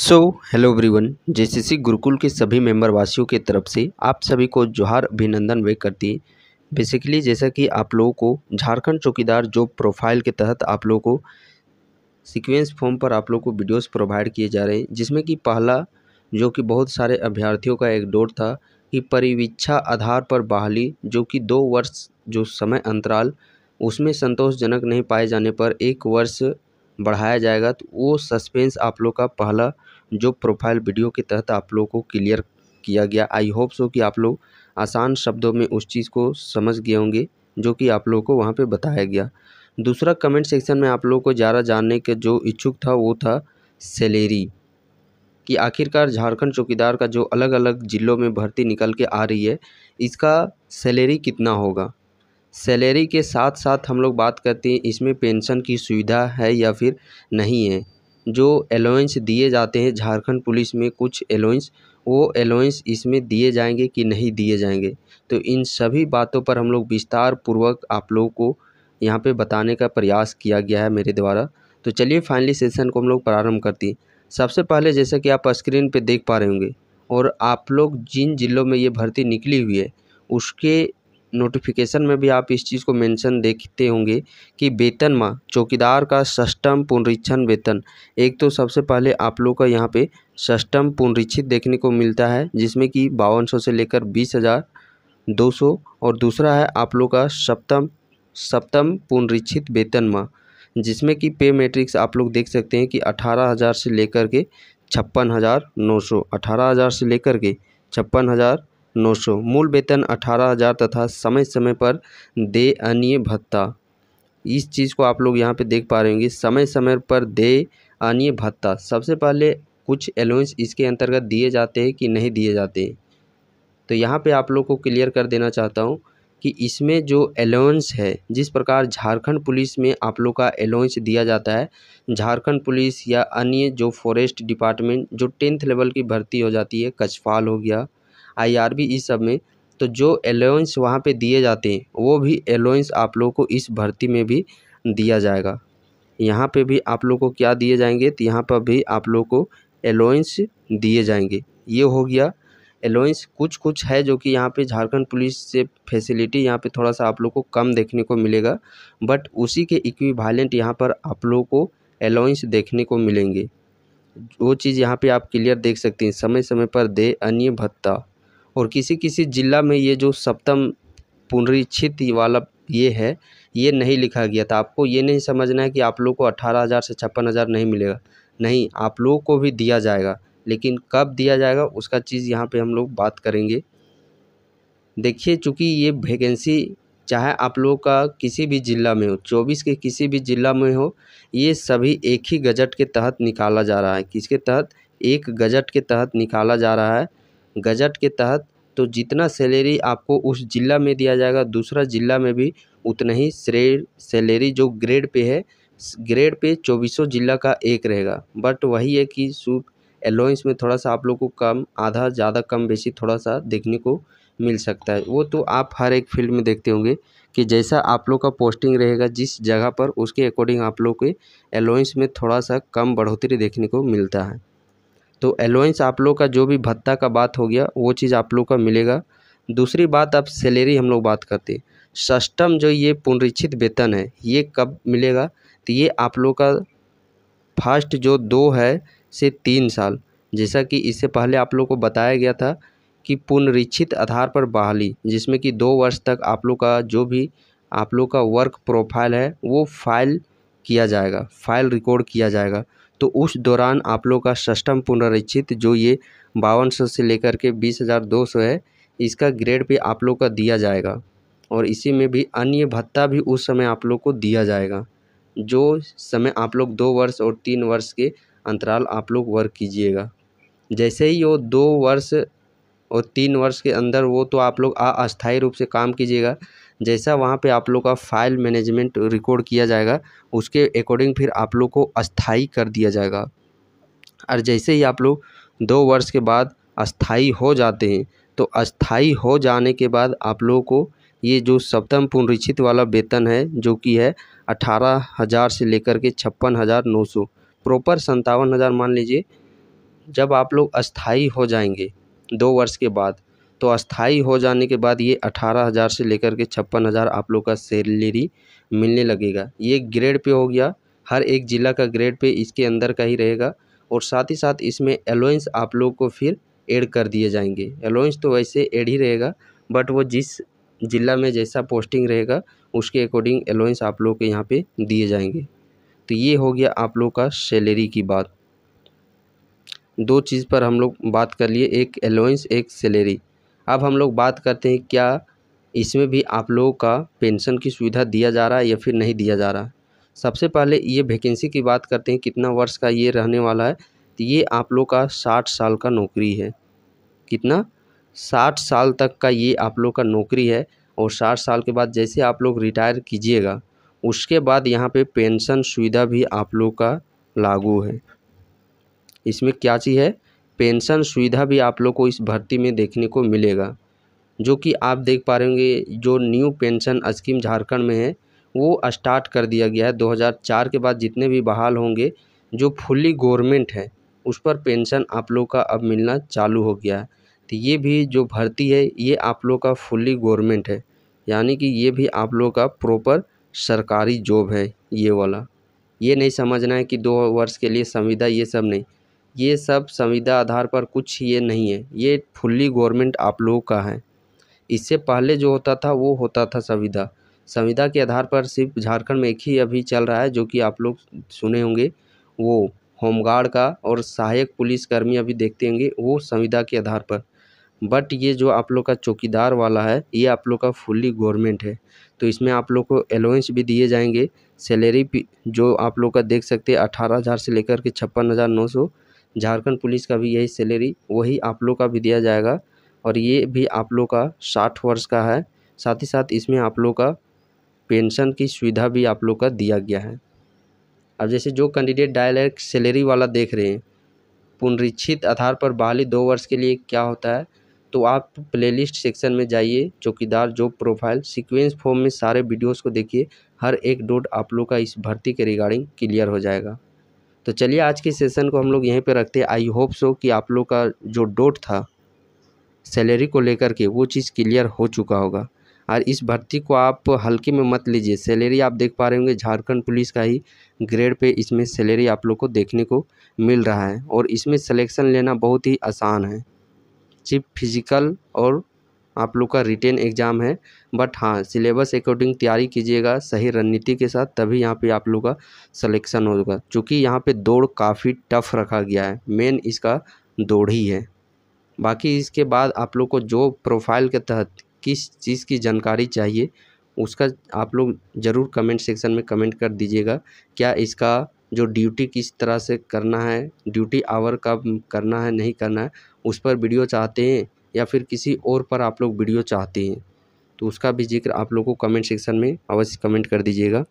सो hello everyone JCC Gurukul के सभी member वासियों की तरफ से आप सभी को जोहार अभिनंदन वे करती बेसिकली जैसा कि आप लोगों को झारखंड चौकीदार जॉब प्रोफाइल के तहत आप लोगों को सीक्वेंस फॉर्म पर आप लोगों को वीडियोस प्रोवाइड किए जा रहे हैं जिसमें कि पहला जो कि बहुत सारे अभ्यर्थियों का एक डोर था कि परिवीक्षा आधार पर बहाली जो कि दो वर्ष जो समय अंतराल उसमें संतोषजनक नहीं पाए जाने पर एक वर्ष बढ़ाया जाएगा तो वो सस्पेंस आप लोग का पहला जो प्रोफाइल वीडियो के तहत आप लोग को क्लियर किया गया आई होप सो कि आप लोग आसान शब्दों में उस चीज़ को समझ गए होंगे जो कि आप लोग को वहाँ पे बताया गया दूसरा कमेंट सेक्शन में आप लोगों को ज़्यादा जानने के जो इच्छुक था वो था सैलरी कि आखिरकार झारखंड चौकीदार का जो अलग अलग ज़िलों में भर्ती निकल के आ रही है इसका सैलरी कितना होगा सैलरी के साथ साथ हम लोग बात करते हैं इसमें पेंशन की सुविधा है या फिर नहीं है जो अलाउंस दिए जाते हैं झारखंड पुलिस में कुछ अलाउंस वो अलाउंस इसमें दिए जाएंगे कि नहीं दिए जाएंगे तो इन सभी बातों पर हम लोग विस्तार पूर्वक आप लोगों को यहाँ पे बताने का प्रयास किया गया है मेरे द्वारा तो चलिए फाइनली सेशन को हम लोग प्रारंभ करते हैं सबसे पहले जैसा कि आप स्क्रीन पर देख पा रहे होंगे और आप लोग जिन जिलों में ये भर्ती निकली हुई है उसके नोटिफिकेशन में भी आप इस चीज़ को मेंशन देखते होंगे कि वेतन माँ चौकीदार का सष्टम पुनरीक्षण वेतन एक तो सबसे पहले आप लोग का यहाँ पे सष्टम पुनरीक्षित देखने को मिलता है जिसमें कि बावन सौ से लेकर बीस हज़ार दो सौ और दूसरा है आप लोग का सप्तम सप्तम पुनरीक्षित वेतन माह जिसमें कि पे मेट्रिक्स आप लोग देख सकते हैं कि अठारह हज़ार से लेकर के छप्पन हज़ार नौ सौ अठारह हज़ार से लेकर के छप्पन हज़ार नौ सौ मूल वेतन अठारह हज़ार तथा समय समय पर दे अन्य भत्ता इस चीज़ को आप लोग यहाँ पे देख पा रहे होंगे समय समय पर दे अन्य भत्ता सबसे पहले कुछ अलाउंस इसके अंतर्गत दिए जाते हैं कि नहीं दिए जाते तो यहाँ पे आप लोग को क्लियर कर देना चाहता हूँ कि इसमें जो अलाउंस है जिस प्रकार झारखंड पुलिस में आप लोग का अलाउंस दिया जाता है झारखंड पुलिस या अन्य जो फॉरेस्ट डिपार्टमेंट जो टेंथ लेवल की भर्ती हो जाती है कछफाल हो गया आई आर बी इस सब में तो जो एलाउंस वहाँ पे दिए जाते हैं वो भी एलाउंस आप लोगों को इस भर्ती में भी दिया जाएगा यहाँ पे भी आप लोग को क्या दिए जाएंगे तो यहाँ पर भी आप लोगों को एलाउंस दिए जाएंगे ये हो गया एलाउंस कुछ कुछ है जो कि यहाँ पे झारखंड पुलिस से फैसिलिटी यहाँ पे थोड़ा सा आप लोग को कम देखने को मिलेगा बट उसी के वायलेंट यहाँ पर आप लोगों को अलाउंस देखने को मिलेंगे वो चीज़ यहाँ पे आप क्लियर देख सकते हैं समय समय पर दे अन्य भत्ता और किसी किसी ज़िला में ये जो सप्तम पुनरीक्षित वाला ये है ये नहीं लिखा गया था आपको ये नहीं समझना है कि आप लोग को अट्ठारह हज़ार से छप्पन हज़ार नहीं मिलेगा नहीं आप लोगों को भी दिया जाएगा लेकिन कब दिया जाएगा उसका चीज़ यहाँ पे हम लोग बात करेंगे देखिए चूँकि ये वैकेंसी चाहे आप लोगों का किसी भी ज़िला में हो चौबीस के किसी भी ज़िला में हो ये सभी एक ही गजट के तहत निकाला जा रहा है किसके तहत एक गजट के तहत निकाला जा रहा है गजट के तहत तो जितना सैलरी आपको उस ज़िला में दिया जाएगा दूसरा ज़िला में भी उतना ही श्रेय सैलरी जो ग्रेड पे है ग्रेड पे चौबीसों ज़िला का एक रहेगा बट वही है कि सूट एलोइंस में थोड़ा सा आप लोग को कम आधा ज़्यादा कम बेसी थोड़ा सा देखने को मिल सकता है वो तो आप हर एक फील्ड में देखते होंगे कि जैसा आप लोग का पोस्टिंग रहेगा जिस जगह पर उसके अकॉर्डिंग आप लोग के अलाउंस में थोड़ा सा कम बढ़ोतरी देखने को मिलता है तो एलोइंस आप लोग का जो भी भत्ता का बात हो गया वो चीज़ आप लोग का मिलेगा दूसरी बात अब सैलरी हम लोग बात करते हैं सस्टम जो ये पुनरीक्षित वेतन है ये कब मिलेगा तो ये आप लोग का फर्स्ट जो दो है से तीन साल जैसा कि इससे पहले आप लोग को बताया गया था कि पुनरीक्षित आधार पर बहाली जिसमें कि दो वर्ष तक आप लोग का जो भी आप लोग का वर्क प्रोफाइल है वो फाइल किया जाएगा फाइल रिकॉर्ड किया जाएगा तो उस दौरान आप लोग का सस्टम पुनरीक्षित जो ये बावन सौ से लेकर के बीस हज़ार दो सौ है इसका ग्रेड भी आप लोग का दिया जाएगा और इसी में भी अन्य भत्ता भी उस समय आप लोग को दिया जाएगा जो समय आप लोग दो वर्ष और तीन वर्ष के अंतराल आप लोग वर्क कीजिएगा जैसे ही वो दो वर्ष और तीन वर्ष के अंदर वो तो आप लोग अस्थायी रूप से काम कीजिएगा जैसा वहाँ पे आप लोग का फ़ाइल मैनेजमेंट रिकॉर्ड किया जाएगा उसके अकॉर्डिंग फिर आप लोग को अस्थाई कर दिया जाएगा और जैसे ही आप लोग दो वर्ष के बाद अस्थाई हो जाते हैं तो अस्थाई हो जाने के बाद आप लोगों को ये जो सप्तम पुनरीक्षित वाला वेतन है जो कि है अठारह हज़ार से लेकर के छप्पन हज़ार नौ सौ प्रॉपर संतावन हज़ार मान लीजिए जब आप लोग अस्थाई हो जाएंगे दो वर्ष के बाद तो अस्थाई हो जाने के बाद ये अठारह हज़ार से लेकर के छप्पन हज़ार आप लोग का सैलरी मिलने लगेगा ये ग्रेड पे हो गया हर एक ज़िला का ग्रेड पे इसके अंदर का ही रहेगा और साथ ही साथ इसमें अलाउंस आप लोग को फिर ऐड कर दिए जाएंगे अलाउंस तो वैसे ऐड ही रहेगा बट वो जिस ज़िला में जैसा पोस्टिंग रहेगा उसके अकॉर्डिंग अलाउंस आप लोग के यहाँ पर दिए जाएंगे तो ये हो गया आप लोग का सैलरी की बात दो चीज़ पर हम लोग बात कर लिए एक एलोइंस एक सैलरी अब हम लोग बात करते हैं क्या इसमें भी आप लोगों का पेंशन की सुविधा दिया जा रहा है या फिर नहीं दिया जा रहा है सबसे पहले ये वैकेंसी की बात करते हैं कितना वर्ष का ये रहने वाला है तो ये आप लोग का साठ साल का नौकरी है कितना साठ साल तक का ये आप लोग का नौकरी है और साठ साल के बाद जैसे आप लोग रिटायर कीजिएगा उसके बाद यहाँ पे पेंशन सुविधा भी आप लोग का लागू है इसमें क्या चीज़ है पेंशन सुविधा भी आप लोग को इस भर्ती में देखने को मिलेगा जो कि आप देख पा रहे होंगे जो न्यू पेंशन स्कीम झारखंड में है वो स्टार्ट कर दिया गया है 2004 के बाद जितने भी बहाल होंगे जो फुल्ली गवर्नमेंट है उस पर पेंशन आप लोग का अब मिलना चालू हो गया है तो ये भी जो भर्ती है ये आप लोग का फुली गवर्नमेंट है यानी कि ये भी आप लोग का प्रॉपर सरकारी जॉब है ये वाला ये नहीं समझना है कि दो वर्ष के लिए संविदा ये सब नहीं ये सब संविदा आधार पर कुछ ये नहीं है ये फुल्ली गवर्नमेंट आप लोगों का है इससे पहले जो होता था वो होता था संविदा संविदा के आधार पर सिर्फ झारखंड में एक ही अभी चल रहा है जो कि आप लोग सुने होंगे वो होमगार्ड का और सहायक पुलिसकर्मी अभी देखते होंगे वो संविदा के आधार पर बट ये जो आप लोग का चौकीदार वाला है ये आप लोग का फुल्ली गवर्नमेंट है तो इसमें आप लोग को अलाउंस भी दिए जाएंगे सैलरी जो आप लोग का देख सकते हैं अठारह हज़ार से लेकर के छप्पन हज़ार नौ सौ झारखंड पुलिस का भी यही सैलरी वही आप लोग का भी दिया जाएगा और ये भी आप लोग का साठ वर्ष का है साथ ही साथ इसमें आप लोग का पेंशन की सुविधा भी आप लोग का दिया गया है अब जैसे जो कैंडिडेट डायरेक्ट सैलरी वाला देख रहे हैं पुनरीक्षित आधार पर बहाली दो वर्ष के लिए क्या होता है तो आप प्लेलिस्ट सेक्शन में जाइए चौकीदार जॉब प्रोफाइल सीक्वेंस फॉर्म में सारे वीडियोस को देखिए हर एक डोट आप लोग का इस भर्ती के रिगार्डिंग क्लियर हो जाएगा तो चलिए आज के सेशन को हम लोग यहीं पे रखते हैं आई होप सो कि आप लोग का जो डोट था सैलरी को लेकर के वो चीज़ क्लियर हो चुका होगा और इस भर्ती को आप हल्के में मत लीजिए सैलरी आप देख पा रहे होंगे झारखंड पुलिस का ही ग्रेड पे इसमें सैलरी आप लोग को देखने को मिल रहा है और इसमें सिलेक्शन लेना बहुत ही आसान है सिर्फ फिजिकल और आप लोग का रिटेन एग्ज़ाम है बट हाँ सिलेबस अकॉर्डिंग तैयारी कीजिएगा सही रणनीति के साथ तभी यहाँ पे आप लोग का सिलेक्शन होगा क्योंकि यहाँ पे दौड़ काफ़ी टफ रखा गया है मेन इसका दौड़ ही है बाकी इसके बाद आप लोग को जो प्रोफाइल के तहत किस चीज़ की जानकारी चाहिए उसका आप लोग ज़रूर कमेंट सेक्शन में कमेंट कर दीजिएगा क्या इसका जो ड्यूटी किस तरह से करना है ड्यूटी आवर कब करना है नहीं करना है उस पर वीडियो चाहते हैं या फिर किसी और पर आप लोग वीडियो चाहते हैं तो उसका भी जिक्र आप लोग को कमेंट सेक्शन में अवश्य कमेंट कर दीजिएगा